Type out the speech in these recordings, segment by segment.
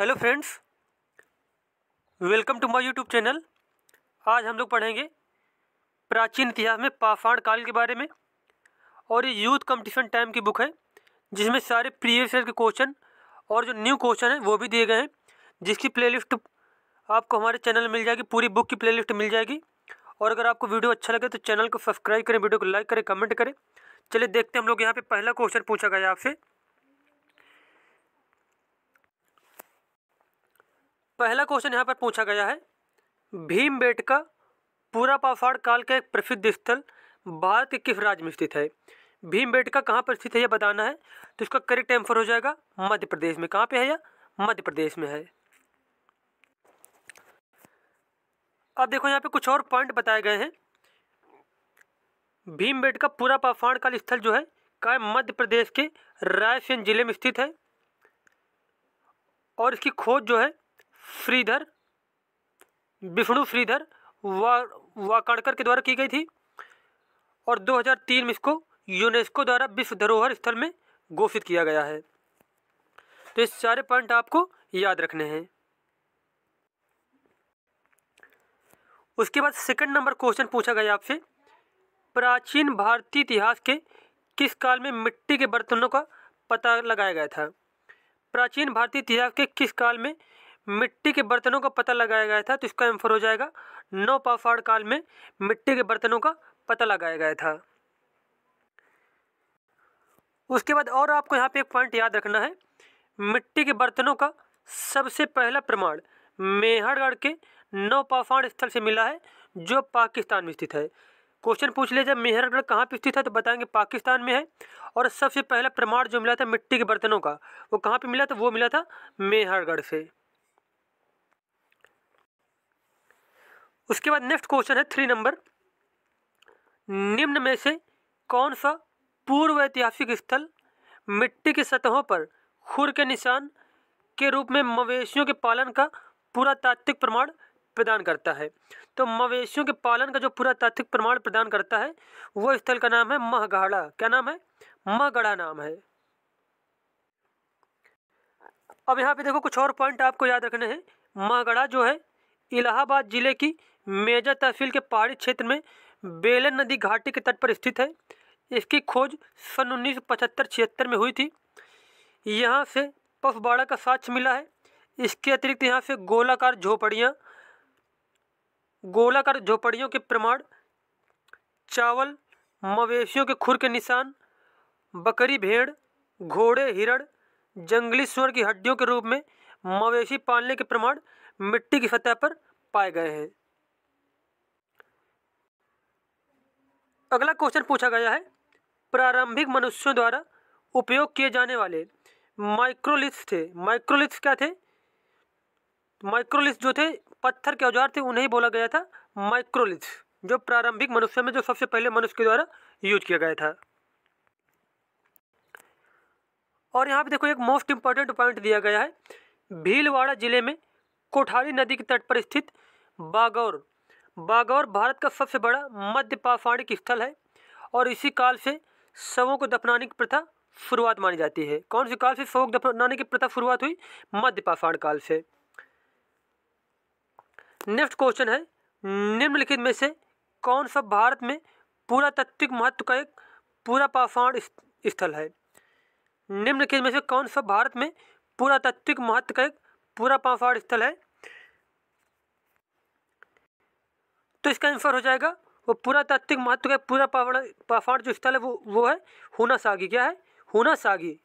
hello friends welcome to my YouTube channel आज हम लोग पढ़ेंगे प्राचीन इतिहास में पाषाण काल के बारे में और ये यूथ कंपटीशन टाइम की बुक है जिसमें सारे प्रीवियस ईयर के क्वेश्चन और जो न्यू क्वेश्चन है वो भी दिए गए हैं जिसकी प्लेलिस्ट आपको हमारे चैनल मिल जाएगी पूरी बुक की प्ले मिल जाएगी और अगर आपको वीडियो अच्छा लगे तो चैनल को सब्सक्राइब करें वीडियो को लाइक करें कमेंट करें चलिए देखते हैं हम लोग यहाँ पर पहला क्वेश्चन पूछा गया आपसे पहला क्वेश्चन यहाँ पर पूछा गया है भीम बेट का पूरा पाफाड़ काल का एक प्रसिद्ध स्थल भारत के किस राज्य में स्थित है भीम बेट का कहाँ पर स्थित है यह बताना है तो इसका करेक्ट आंसर हो जाएगा मध्य प्रदेश में कहाँ पे है यह मध्य प्रदेश में है अब देखो यहाँ पे कुछ और पॉइंट बताए गए हैं भीम बेट का पूरा पाफाड़ काल स्थल जो है का मध्य प्रदेश के रायसेन जिले में स्थित है और इसकी खोज जो है फ्रीधर विष्णु फ्रीधर वा वाकणकर के द्वारा की गई थी और 2003 में इसको यूनेस्को द्वारा विश्व धरोहर स्थल में घोषित किया गया है तो इस सारे पॉइंट आपको याद रखने हैं उसके बाद सेकंड नंबर क्वेश्चन पूछा गया आपसे प्राचीन भारतीय इतिहास के किस काल में मिट्टी के बर्तनों का पता लगाया गया था प्राचीन भारतीय इतिहास के किस काल में मिट्टी के बर्तनों का पता लगाया गया था तो इसका एम्फर हो जाएगा नौ पाषाण काल में मिट्टी के बर्तनों का पता लगाया गया था उसके बाद और आपको यहाँ पे एक पॉइंट याद रखना है मिट्टी के बर्तनों का सबसे पहला प्रमाण मेहरगढ़ के नौ पाषाण स्थल से मिला है जो पाकिस्तान में स्थित है क्वेश्चन पूछ लिया जब मेहरगढ़ कहाँ पर स्थित है तो बताएंगे पाकिस्तान में है और सबसे पहला प्रमाण जो मिला था मिट्टी के बर्तनों का वो कहाँ पे मिला था वो मिला था मेहरगढ़ से उसके बाद नेक्स्ट क्वेश्चन है थ्री नंबर निम्न में से कौन सा पूर्व ऐतिहासिक स्थल मिट्टी की सतहों पर खुर के निशान के रूप में मवेशियों के पालन का पूरा तात्विक प्रमाण प्रदान करता है तो मवेशियों के पालन का जो पूरा तात्विक प्रमाण प्रदान करता है वो स्थल का नाम है महगढ़ा क्या नाम है महगढ़ा नाम है अब यहाँ पे देखो कुछ और पॉइंट आपको याद रखने हैं महगढ़ा जो है इलाहाबाद जिले की मेजा तहसील के पहाड़ी क्षेत्र में बेलन नदी घाटी के तट पर स्थित है इसकी खोज सन उन्नीस सौ में हुई थी यहाँ से पफबाड़ा का साक्ष मिला है इसके अतिरिक्त यहाँ से गोलाकार झोपड़ियाँ गोलाकार झोपड़ियों के प्रमाण चावल मवेशियों के खुर के निशान बकरी भेड़ घोड़े हिरण जंगली सुअर की हड्डियों के रूप में मवेशी पालने के प्रमाण मिट्टी की सतह पर पाए गए हैं अगला क्वेश्चन पूछा गया है प्रारंभिक मनुष्यों द्वारा उपयोग किए जाने वाले माइक्रोलिथ्स थे माइक्रोलिथ्स क्या थे माइक्रोलिथ्स जो थे पत्थर के औजार थे उन्हें बोला गया था माइक्रोलिथ्स जो प्रारंभिक मनुष्य में जो सबसे पहले मनुष्य के द्वारा यूज किया गया था और यहाँ पे देखो एक मोस्ट इम्पॉर्टेंट पॉइंट दिया गया है भीलवाड़ा जिले में कोठारी नदी के तट पर स्थित बागौर बागौर भारत का सबसे बड़ा मध्य पाषाणिक स्थल है और इसी काल से शवों को दफनाने की प्रथा शुरुआत मानी जाती है कौन से काल से शवों को दफनाने की प्रथा शुरुआत हुई मध्य पाषाण काल से नेक्स्ट क्वेश्चन है निम्नलिखित में से कौन सा भारत में पुरातात्विक महत्व का एक पूरा पाषाण स्थल है निम्नलिखित में से कौन सा भारत में पुरातात्विक महत्व का एक पूरा पाषाण स्थल है तो इसका आंसर हो जाएगा वो पूरा तात्विक महत्व का पूरा पावण पाफाड़ जो स्थल है वो वो है हुना सागी क्या है हुना सागी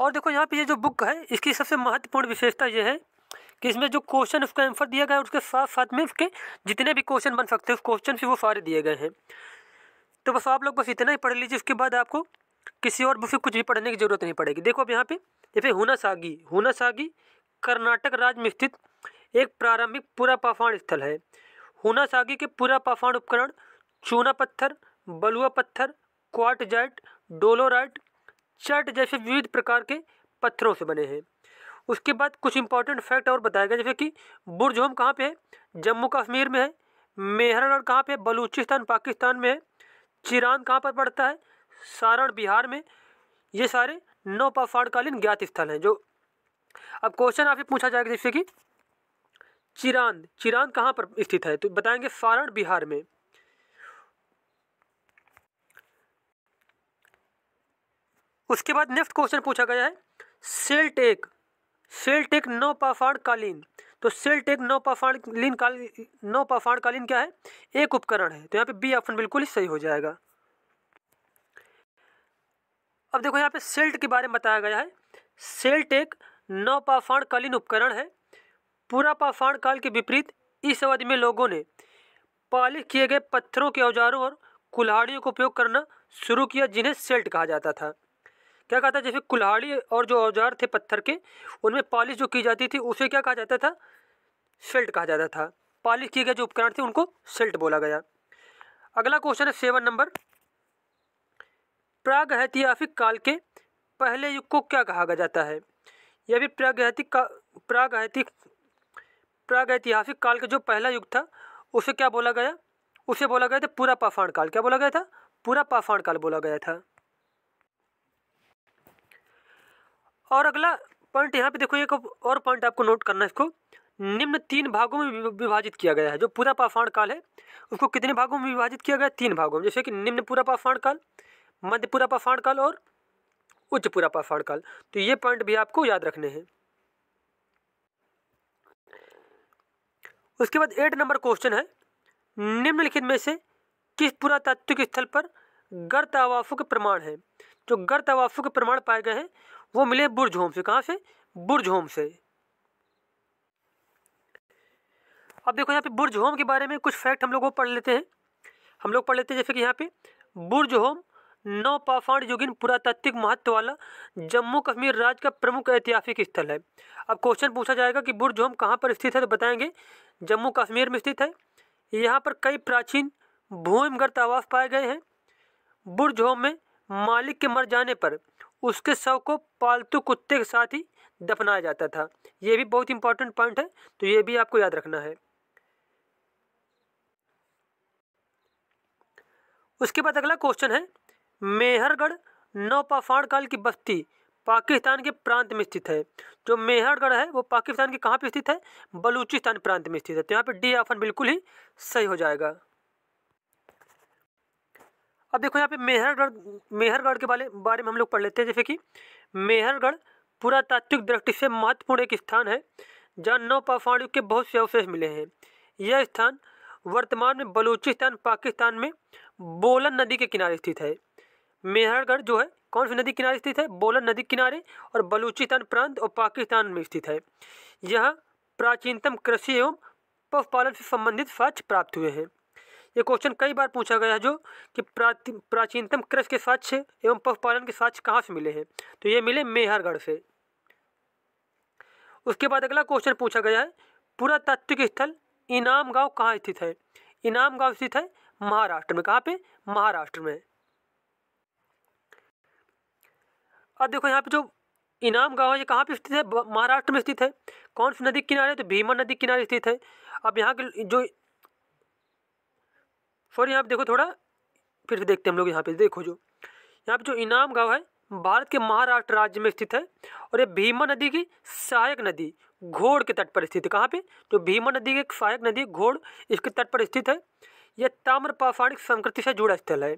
और देखो यहाँ पे ये जो बुक है इसकी सबसे महत्वपूर्ण विशेषता ये है कि इसमें जो क्वेश्चन उसका आंसर दिया गया है उसके साथ साथ में उसके जितने भी क्वेश्चन बन सकते हैं उस क्वेश्चन से वो सारे दिए गए हैं तो बस आप लोग बस इतना ही पढ़ लीजिए उसके बाद आपको किसी और बुक से कुछ भी पढ़ने की जरूरत नहीं पड़ेगी देखो अब यहाँ पे जैसे हुना सागी हुना सागी कर्नाटक राज्य में स्थित एक प्रारंभिक पूरा पाफाण स्थल है हुनासागी के पूरा पाफाण उपकरण चूना पत्थर बलुआ पत्थर क्वाटजाइट डोलोराइट चट जैसे विविध प्रकार के पत्थरों से बने हैं उसके बाद कुछ इंपॉर्टेंट फैक्ट और बताया गया जैसे कि बुर्ज होम कहाँ पे है जम्मू कश्मीर में है मेहरगढ़ कहाँ पे है बलूचिस्तान पाकिस्तान में है चिरान कहाँ पर पड़ता है सारण बिहार में ये सारे नौ पाषाणकालीन ज्ञात स्थल हैं जो अब क्वेश्चन आपसे पूछा जाएगा जैसे कि चिरांद चिरांद कहाँ पर स्थित है तो बताएंगे सारण बिहार में उसके बाद नेक्स्ट क्वेश्चन पूछा गया है सेलटेक नौ पाफाण कालीन तो नौ नौपाषाण लीन काल पाफाण कालीन क्या है एक उपकरण है तो यहाँ पे बी ऑप्शन बिल्कुल ही सही हो जाएगा अब देखो यहाँ पे सेल्ट के बारे में बताया गया है नौ नौपाषाण कालीन उपकरण है पूरा पाषाण काल के विपरीत इस अवधि में लोगों ने पालिश किए गए पत्थरों के औजारों और कुल्हाड़ियों का उपयोग करना शुरू किया जिन्हें सेल्ट कहा जाता था क्या कहा था जैसे कुल्हाड़ी और जो औजार थे पत्थर के उनमें पालिश जो की जाती थी उसे क्या कहा जाता था सेल्ट कहा जाता था पालिश किए गए जो उपकरण थे उनको सेल्ट बोला गया अगला क्वेश्चन है सेवन नंबर ऐतिहासिक काल के पहले युग को क्या कहा जाता है यह भी प्रागैतिक का प्रागैतिक प्रागैतिहासिक काल का जो पहला युग था उसे क्या बोला गया उसे बोला गया था पूरा पाषाण काल क्या बोला गया था पूरा पाषाण काल बोला गया था और अगला पॉइंट यहाँ पे देखो एक और पॉइंट आपको नोट करना है इसको निम्न तीन भागों में विभाजित किया गया है जो पूरा पाषाण काल है उसको कितने भागों में विभाजित किया गया तीन भागों में जैसे कि निम्न पूरा पाषाण काल मध्य पूरा पाषाण काल और उच्च पूरा पाषाण काल तो ये पॉइंट भी आपको याद रखने हैं उसके बाद एट नंबर क्वेश्चन है निम्नलिखित में से किस पुरातात्विक स्थल पर गर्त तवाफ़ों के प्रमाण हैं जो गर्त तवाफ़ों के प्रमाण पाए गए हैं वो मिले बुर्ज होम से कहाँ से बुर्ज होम से अब देखो यहाँ पे बुर्ज होम के बारे में कुछ फैक्ट हम लोग को पढ़ लेते हैं हम लोग पढ़ लेते हैं जैसे कि यहाँ पे बुर्ज होम नौ पाफांड युगिन पुरातात्विक महत्व वाला जम्मू कश्मीर राज्य का प्रमुख ऐतिहासिक स्थल है अब क्वेश्चन पूछा जाएगा कि बुर्ज होम कहाँ पर स्थित है तो बताएंगे जम्मू कश्मीर में स्थित है यहाँ पर कई प्राचीन भूमिगत आवास पाए गए हैं बुर्ज होम में मालिक के मर जाने पर उसके शव को पालतू कुत्ते के साथ ही दफनाया जाता था ये भी बहुत इंपॉर्टेंट पॉइंट है तो ये भी आपको याद रखना है उसके बाद अगला क्वेश्चन है मेहरगढ़ नौपाफाड़ काल की बस्ती पाकिस्तान के प्रांत में स्थित है जो मेहरगढ़ है वो पाकिस्तान के कहाँ पे स्थित है बलूचिस्तान प्रांत में स्थित है तो यहाँ पे डी ऑप्शन बिल्कुल ही सही हो जाएगा अब देखो यहाँ पे मेहरगढ़ मेहरगढ़ के बारे बारे में हम लोग पढ़ लेते हैं जैसे कि मेहरगढ़ पुरातात्विक दृष्टि से महत्वपूर्ण एक स्थान है जहाँ नौ पाषाण के बहुत से अवशेष मिले हैं यह स्थान वर्तमान में बलूचिस्तान पाकिस्तान में बोलन नदी के किनारे स्थित है मेहरगढ़ जो है कौन सी नदी किनारे स्थित है बोलन नदी किनारे और बलूचिस्तान प्रांत और पाकिस्तान में स्थित है यह प्राचीनतम कृषि एवं पशुपालन से संबंधित साक्ष्य प्राप्त हुए हैं ये क्वेश्चन कई बार पूछा गया है जो कि प्राचीनतम कृषि के साक्ष्य एवं पशुपालन के साक्ष्य कहाँ से मिले हैं तो ये मिले मेहरगढ़ से उसके बाद अगला क्वेश्चन पूछा गया है पुरातात्विक स्थल इनाम गांव कहाँ स्थित है इनाम गांव स्थित है महाराष्ट्र में कहाँ पे महाराष्ट्र में अब देखो यहाँ पे जो इनाम गांव है ये कहाँ पे स्थित है महाराष्ट्र में स्थित है कौन सी नदी किनारे तो भीमा नदी किनारे स्थित है अब यहाँ के जो सॉरी यहाँ पे देखो थोड़ा फिर से देखते हैं हम लोग यहाँ पे देखो जो यहाँ पे जो इनाम गाँव है भारत के महाराष्ट्र राज्य में स्थित है और ये भीमा नदी की सहायक नदी घोड़ के तट पर स्थित है कहाँ पे जो भीमा नदी की सहायक नदी घोड़ इसके तट पर स्थित है यह ताम्र पाषाणिक संस्कृति से जुड़ा स्थल है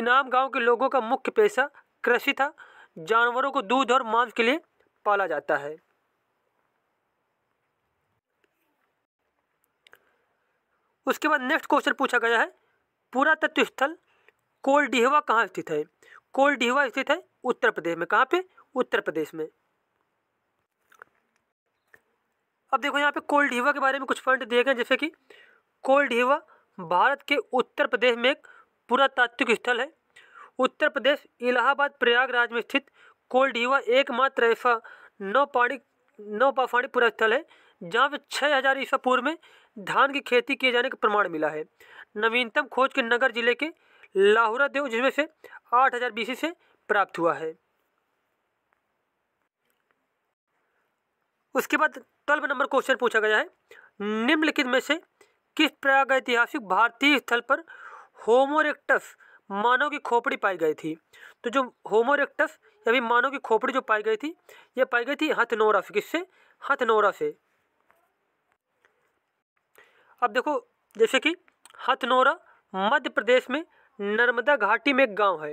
इनाम गाँव के लोगों का मुख्य पेशा कृषि था जानवरों को दूध और मांस के लिए पाला जाता है उसके बाद नेक्स्ट क्वेश्चन पूछा गया है पुरातत्व स्थल कोल कहाँ स्थित है कोल स्थित है उत्तर प्रदेश में कहाँ पे उत्तर प्रदेश में अब देखो यहाँ पे कोल के बारे में कुछ पॉइंट दिए गए जैसे कि कोल भारत के उत्तर प्रदेश में एक पुरातात्विक स्थल है उत्तर प्रदेश इलाहाबाद प्रयागराज में स्थित कोलडीवा एकमात्र ऐसा नौपाणी नौपाफाणी पूरा स्थल है जहाँ पे छः हजार ईसा पूर्व में धान की खेती किए जाने का प्रमाण मिला है नवीनतम खोज के नगर जिले के लाहौरा देव जिसमें से आठ हजार बीसी से प्राप्त हुआ है उसके बाद ट्वेल्व नंबर क्वेश्चन पूछा गया है निम्नलिखित में से किस प्रयाग ऐतिहासिक भारतीय स्थल पर होमोरेक्टस मानव की खोपड़ी पाई गई थी तो जो होमोरेक्टस या भी मानव की खोपड़ी जो पाई गई थी यह पाई गई थी हथनोरा से किससे हथनोरा से अब देखो जैसे कि हथनोरा मध्य प्रदेश में नर्मदा घाटी में एक गांव है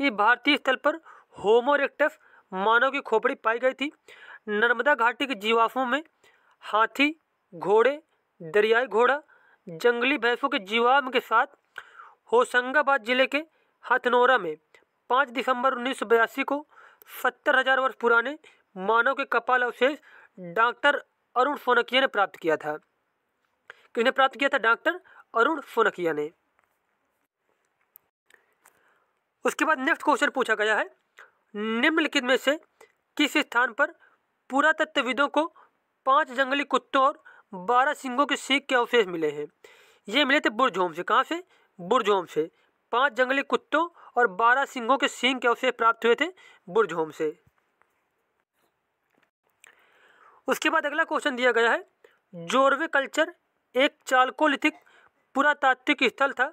ये भारतीय स्थल पर होमोरेक्टस मानव की खोपड़ी पाई गई थी नर्मदा घाटी के जीवाश्मों में हाथी घोड़े दरियाई घोड़ा जंगली भैंसों के जीवाम के साथ होशंगाबाद जिले के हथनोरा में पाँच दिसंबर उन्नीस को सत्तर हजार वर्ष पुराने मानव के कपाल अवशेष डॉक्टर अरुण सोनकिया ने प्राप्त किया था किसने प्राप्त किया था डॉक्टर अरुण सोनकिया ने उसके बाद नेक्स्ट क्वेश्चन पूछा गया है निम्नलिखित में से किस स्थान पर पुरातत्वविदों को पांच जंगली कुत्तों और बारह सिंगों के सीख के अवशेष मिले हैं ये मिले थे बुरझोम से कहाँ से बुरजोम से पांच जंगली कुत्तों और बारह सिंहों के सिंह के अवशेष प्राप्त हुए थे बुरजोम से उसके बाद अगला क्वेश्चन दिया गया है जोरवे कल्चर एक चालकोलिथिक पुरातात्विक स्थल था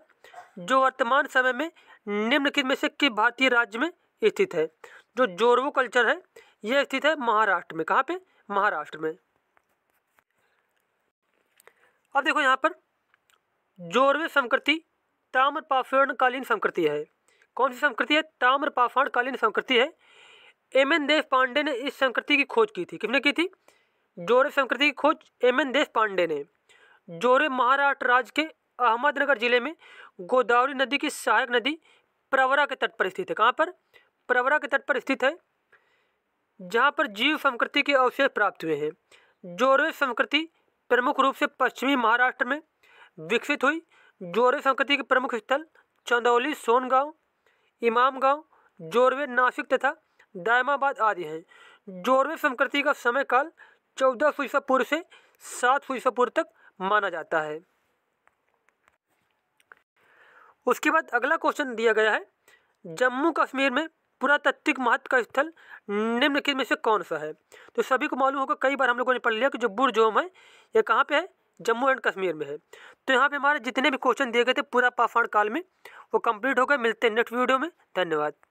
जो वर्तमान समय में निम्नलिखित में से किस भारतीय राज्य में स्थित है जो जोरवो कल्चर है यह स्थित है महाराष्ट्र में कहाँ पे महाराष्ट्र में अब देखो यहाँ पर जोरवे संस्कृति ताम्र पाषाणकालीन संस्कृति है कौन सी संस्कृति है ताम्र पाषाणकालीन संस्कृति है एम एन देश पांडे ने इस संस्कृति की खोज की थी किसने की थी जोरे संस्कृति की खोज एम एन देश पांडे ने जोरे महाराष्ट्र राज्य के अहमदनगर जिले में गोदावरी नदी की सहायक नदी प्रवरा के तट पर स्थित है कहाँ पर प्रवरा के तट पर स्थित है जहाँ पर जीव संस्कृति के अवशेष प्राप्त हुए हैं जोरे संस्कृति प्रमुख रूप से पश्चिमी महाराष्ट्र में विकसित हुई जोरवे संस्कृति के प्रमुख स्थल चंदौली सोनगांव इमामगांव जोरवे नासिक तथा दायमाबाद आदि हैं जोरवे संस्कृति का समय काल चौदह फीसा पूर्व से सात फीसा पूर्व तक माना जाता है उसके बाद अगला क्वेश्चन दिया गया है जम्मू कश्मीर में पुरातत्विक महत्व का स्थल निम्नलिखित में से कौन सा है तो सभी को मालूम होगा कई बार हम लोगों ने पढ़ लिया कि जो बुरजोम है ये कहाँ पे है जम्मू एंड कश्मीर में है तो यहाँ पे हमारे जितने भी क्वेश्चन दिए गए थे पूरा पाषाण काल में वो कंप्लीट हो गए मिलते हैं नेक्स्ट वीडियो में धन्यवाद